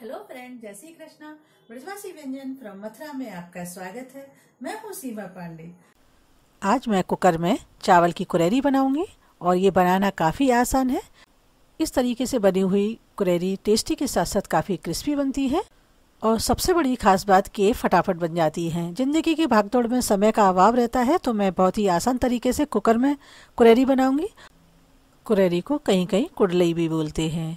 hello friend जय श्री कृष्णा ब्रजवासी व्यंजन from Mathura में आपका स्वागत है मैं हूँ सीमा पांडे आज मैं कुकर में चावल की कुरेरी बनाऊंगी और ये बनाना काफ़ी आसान है इस तरीके से बनी हुई कुरेरी टेस्टी के साथ साथ काफ़ी क्रिस्पी बनती है और सबसे बड़ी खास बात कि फटाफट बन जाती है ज़िंदगी की भागदौड़ में समय का अभाव रहता है तो मैं बहुत ही आसान तरीके से कुकर में कुरेरी बनाऊंगी कुरेरी को कहीं कहीं कुडलई भी बोलते हैं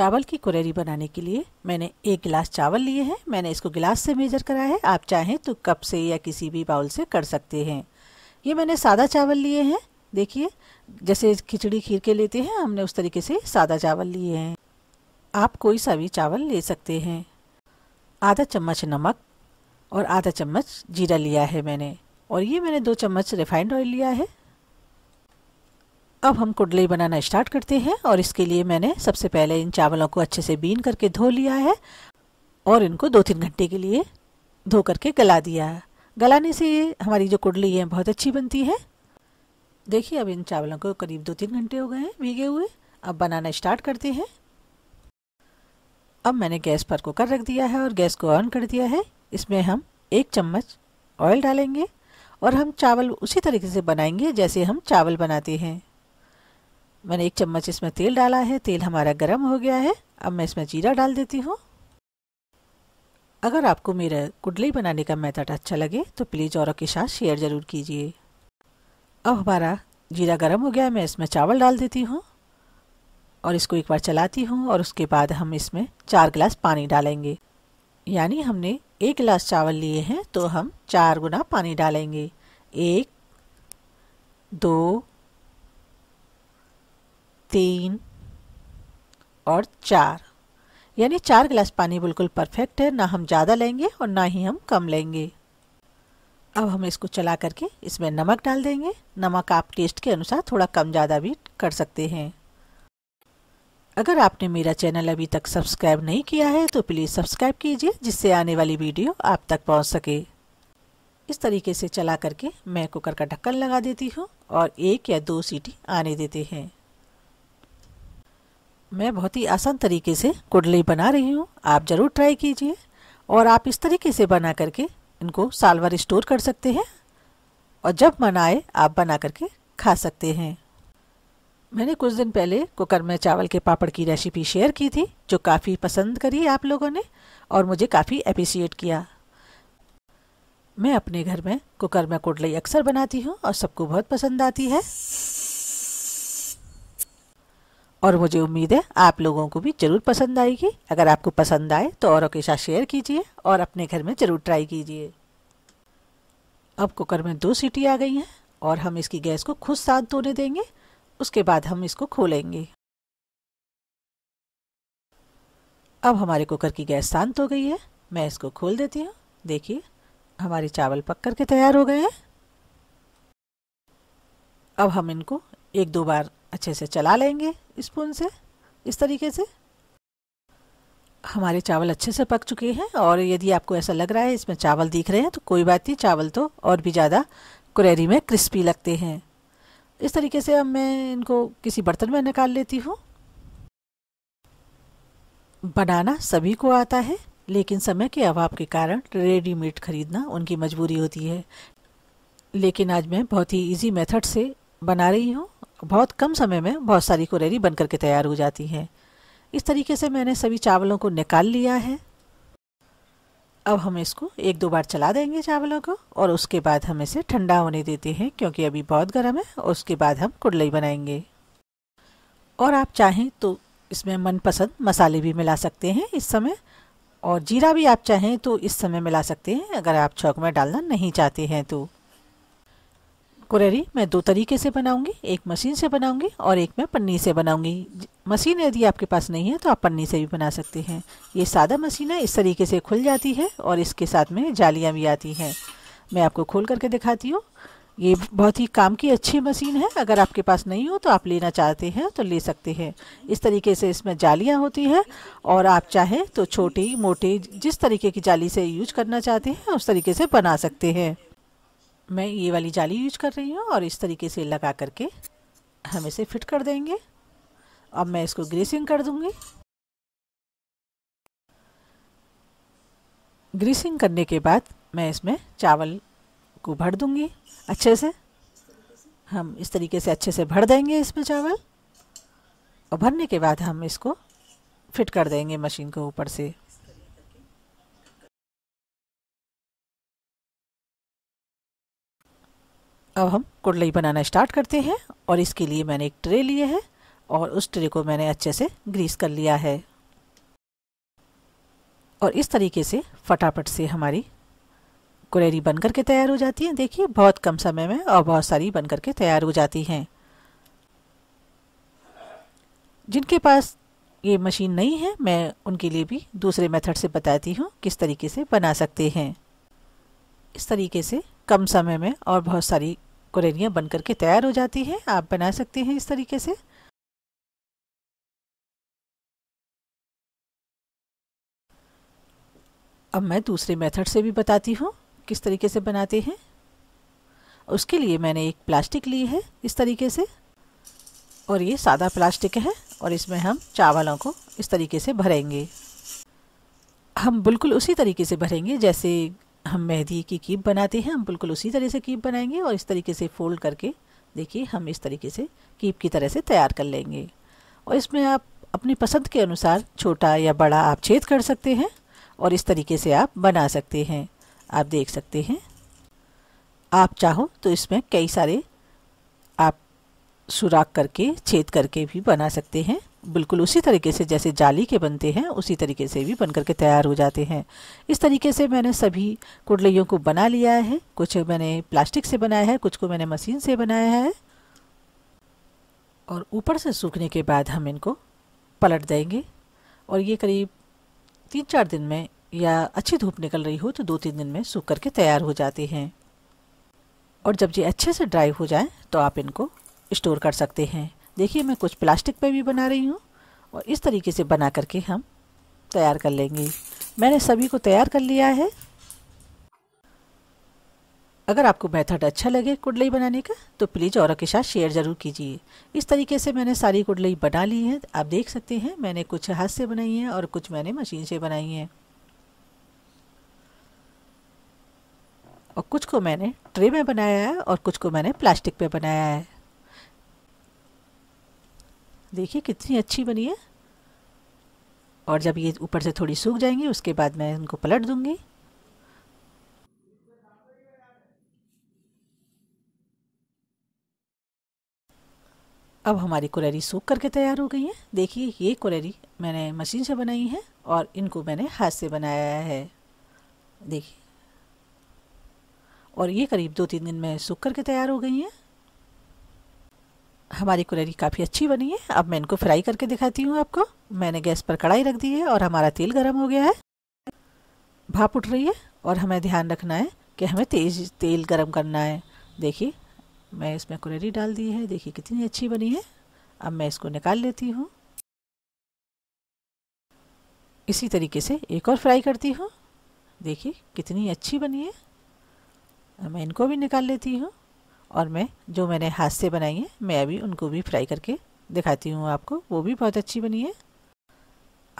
चावल की कुरेरी बनाने के लिए मैंने एक गिलास चावल लिए हैं मैंने इसको गिलास से मेजर करा है आप चाहें तो कप से या किसी भी बाउल से कर सकते हैं ये मैंने सादा चावल लिए हैं देखिए जैसे खिचड़ी खीर के लेते हैं हमने उस तरीके से सादा चावल लिए हैं आप कोई सा भी चावल ले सकते हैं आधा चम्मच नमक और आधा चम्मच जीरा लिया है मैंने और ये मैंने दो चम्मच रिफाइंड ऑयल लिया है अब हम कुडली बनाना स्टार्ट करते हैं और इसके लिए मैंने सबसे पहले इन चावलों को अच्छे से बीन करके धो लिया है और इनको दो तीन घंटे के लिए धो करके गला दिया गलाने से ये हमारी जो कुडली है बहुत अच्छी बनती है देखिए अब इन चावलों को करीब दो तीन घंटे हो गए हैं भीगे हुए अब बनाना स्टार्ट करते हैं अब मैंने गैस पर कुकर रख दिया है और गैस को ऑन कर दिया है इसमें हम एक चम्मच ऑयल डालेंगे और हम चावल उसी तरीके से बनाएंगे जैसे हम चावल बनाते हैं मैंने एक चम्मच इसमें तेल डाला है तेल हमारा गर्म हो गया है अब मैं इसमें जीरा डाल देती हूँ अगर आपको मेरा कुडली बनाने का मेथड अच्छा लगे तो प्लीज़ औरों के साथ शेयर ज़रूर कीजिए अब हमारा जीरा गर्म हो गया है मैं इसमें चावल डाल देती हूँ और इसको एक बार चलाती हूँ और उसके बाद हम इसमें चार गिलास पानी डालेंगे यानी हमने एक गिलास चावल लिए हैं तो हम चार गुना पानी डालेंगे एक दो तीन और चार यानी चार गिलास पानी बिल्कुल परफेक्ट है ना हम ज़्यादा लेंगे और ना ही हम कम लेंगे अब हम इसको चला करके इसमें नमक डाल देंगे नमक आप टेस्ट के अनुसार थोड़ा कम ज़्यादा भी कर सकते हैं अगर आपने मेरा चैनल अभी तक सब्सक्राइब नहीं किया है तो प्लीज़ सब्सक्राइब कीजिए जिससे आने वाली वीडियो आप तक पहुंच सके इस तरीके से चला करके मैं कुकर का ढक्कन लगा देती हूँ और एक या दो सीटी आने देते हैं मैं बहुत ही आसान तरीके से कुंडली बना रही हूँ आप ज़रूर ट्राई कीजिए और आप इस तरीके से बना करके इनको साल भर स्टोर कर सकते हैं और जब मन आए आप बना करके खा सकते हैं मैंने कुछ दिन पहले कुकर में चावल के पापड़ की रेसिपी शेयर की थी जो काफ़ी पसंद करी आप लोगों ने और मुझे काफ़ी अप्रिसिएट किया मैं अपने घर में कुकर में कुंडली अक्सर बनाती हूँ और सबको बहुत पसंद आती है और मुझे उम्मीद है आप लोगों को भी ज़रूर पसंद आएगी अगर आपको पसंद आए तो औरों के साथ शेयर कीजिए और अपने घर में ज़रूर ट्राई कीजिए अब कुकर में दो सीटी आ गई हैं और हम इसकी गैस को खुद साथ धोने देंगे उसके बाद हम इसको खोलेंगे अब हमारे कुकर की गैस शांत हो गई है मैं इसको खोल देती हूँ देखिए हमारे चावल पक कर के तैयार हो गए हैं अब हम इनको एक दो बार अच्छे से चला लेंगे स्पून से इस तरीके से हमारे चावल अच्छे से पक चुके हैं और यदि आपको ऐसा लग रहा है इसमें चावल दिख रहे हैं तो कोई बात नहीं चावल तो और भी ज़्यादा कुरेरी में क्रिस्पी लगते हैं इस तरीके से अब मैं इनको किसी बर्तन में निकाल लेती हूँ बनाना सभी को आता है लेकिन समय के अभाव के कारण रेडीमेड ख़रीदना उनकी मजबूरी होती है लेकिन आज मैं बहुत ही इजी मेथड से बना रही हूँ बहुत कम समय में बहुत सारी कुरेरी बन करके तैयार हो जाती हैं इस तरीके से मैंने सभी चावलों को निकाल लिया है अब हम इसको एक दो बार चला देंगे चावलों को और उसके बाद हम इसे ठंडा होने देते हैं क्योंकि अभी बहुत गर्म है और उसके बाद हम कुडलई बनाएंगे और आप चाहें तो इसमें मनपसंद मसाले भी मिला सकते हैं इस समय और जीरा भी आप चाहें तो इस समय मिला सकते हैं अगर आप चौक में डालना नहीं चाहते हैं तो कुरेरी मैं दो तरीके से बनाऊंगी एक मशीन से बनाऊंगी और एक मैं पन्नी से बनाऊंगी मशीन यदि आपके पास नहीं है तो आप पन्नी से भी बना सकते हैं ये सादा मशीन है इस तरीके से खुल जाती है और इसके साथ में जालियाँ भी आती हैं मैं आपको खोल करके दिखाती हूँ ये बहुत ही काम की अच्छी मशीन है अगर आपके पास नहीं हो तो आप लेना चाहते हैं तो ले सकते हैं इस तरीके से इसमें जालियाँ होती हैं और आप चाहे तो छोटी मोटी जिस तरीके की जाली से यूज करना चाहते हैं उस तरीके से बना सकते हैं मैं ये वाली जाली यूज कर रही हूँ और इस तरीके से लगा करके हम इसे फिट कर देंगे अब मैं इसको ग्रीसिंग कर दूँगी ग्रीसिंग करने के बाद मैं इसमें चावल को भर दूंगी अच्छे से हम इस तरीके से अच्छे से भर देंगे इसमें चावल और भरने के बाद हम इसको फिट कर देंगे मशीन के ऊपर से अब हम कुडलई बनाना स्टार्ट करते हैं और इसके लिए मैंने एक ट्रे लिए है और उस ट्रे को मैंने अच्छे से ग्रीस कर लिया है और इस तरीके से फटाफट से हमारी कुरेरी बन कर के तैयार हो जाती है देखिए बहुत कम समय में और बहुत सारी बन कर के तैयार हो जाती हैं जिनके पास ये मशीन नहीं है मैं उनके लिए भी दूसरे मेथड से बताती हूँ किस तरीके से बना सकते हैं इस तरीके से कम समय में और बहुत सारी कुरेनियाँ बन करके तैयार हो जाती हैं आप बना सकते हैं इस तरीके से अब मैं दूसरे मेथड से भी बताती हूँ किस तरीके से बनाते हैं उसके लिए मैंने एक प्लास्टिक ली है इस तरीके से और ये सादा प्लास्टिक है और इसमें हम चावलों को इस तरीके से भरेंगे हम बिल्कुल उसी तरीके से भरेंगे जैसे हम मेहदी की कीप बनाते हैं हम बिल्कुल उसी तरह से कीप बनाएंगे और इस तरीके से फोल्ड करके देखिए हम इस तरीके से कीप की तरह से तैयार कर लेंगे और इसमें आप अपनी पसंद के अनुसार छोटा या बड़ा आप छेद कर सकते हैं और इस तरीके से आप बना सकते हैं आप देख सकते हैं आप चाहो तो इसमें कई सारे आप सुराख करके छेद करके भी बना सकते हैं बिल्कुल उसी तरीके से जैसे जाली के बनते हैं उसी तरीके से भी बनकर के तैयार हो जाते हैं इस तरीके से मैंने सभी कुडलियों को बना लिया है कुछ मैंने प्लास्टिक से बनाया है कुछ को मैंने मशीन से बनाया है और ऊपर से सूखने के बाद हम इनको पलट देंगे और ये करीब तीन चार दिन में या अच्छी धूप निकल रही हो तो दो तीन दिन में सूख करके तैयार हो जाते हैं और जब ये अच्छे से ड्राई हो जाए तो आप इनको स्टोर कर सकते हैं देखिए मैं कुछ प्लास्टिक पे भी बना रही हूँ और इस तरीके से बना करके हम तैयार कर लेंगे मैंने सभी को तैयार कर लिया है अगर आपको मेथड अच्छा लगे कुडलई बनाने का तो प्लीज़ औरों के साथ शेयर ज़रूर कीजिए इस तरीके से मैंने सारी कुडलई बना ली है आप देख सकते हैं मैंने कुछ हाथ से बनाई है और कुछ मैंने मशीन से बनाई है और कुछ को मैंने ट्रे में बनाया है और कुछ को मैंने प्लास्टिक पे बनाया है देखिए कितनी अच्छी बनी है और जब ये ऊपर से थोड़ी सूख जाएंगी उसके बाद मैं इनको पलट दूंगी अब हमारी कुरेरी सूख करके तैयार हो गई है देखिए ये कुरेरी मैंने मशीन से बनाई है और इनको मैंने हाथ से बनाया है देखिए और ये करीब दो तीन दिन में सूख करके तैयार हो गई हैं हमारी कुलरी काफ़ी अच्छी बनी है अब मैं इनको फ्राई करके दिखाती हूँ आपको मैंने गैस पर कढ़ाई रख दी है और हमारा तेल गर्म हो गया है भाप उठ रही है और हमें ध्यान रखना है कि हमें तेज तेल गर्म करना है देखिए मैं इसमें कुलरी डाल दी है देखिए कितनी अच्छी बनी है अब मैं इसको निकाल लेती हूँ इसी तरीके से एक और फ्राई करती हूँ देखिए कितनी अच्छी बनी है मैं इनको भी निकाल लेती हूँ और मैं जो मैंने हाथ से बनाई है मैं अभी उनको भी फ्राई करके दिखाती हूँ आपको वो भी बहुत अच्छी बनी है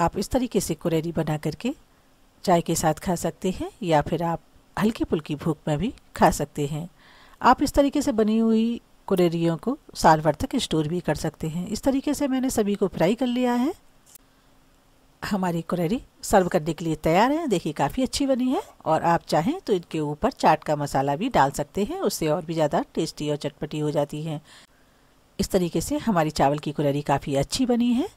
आप इस तरीके से कुरेरी बना करके चाय के साथ खा सकते हैं या फिर आप हल्की फुल्की भूख में भी खा सकते हैं आप इस तरीके से बनी हुई कुरेरियों को साल भर तक स्टोर भी कर सकते हैं इस तरीके से मैंने सभी को फ्राई कर लिया है हमारी कुरेरी सर्व करने के लिए तैयार है देखिए काफ़ी अच्छी बनी है और आप चाहें तो इनके ऊपर चाट का मसाला भी डाल सकते हैं उससे और भी ज़्यादा टेस्टी और चटपटी हो जाती है इस तरीके से हमारी चावल की कुरेरी काफ़ी अच्छी बनी है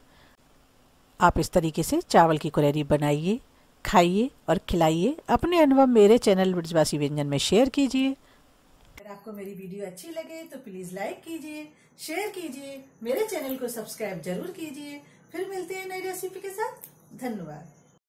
आप इस तरीके से चावल की कुररी बनाइए खाइए और खिलाइए अपने अनुभव मेरे चैनल ब्रजवासी व्यंजन में शेयर कीजिए अगर आपको मेरी वीडियो अच्छी लगे तो प्लीज़ लाइक कीजिए शेयर कीजिए मेरे चैनल को सब्सक्राइब जरूर कीजिए फिर मिलते हैं नई रेसिपी के साथ धन्यवाद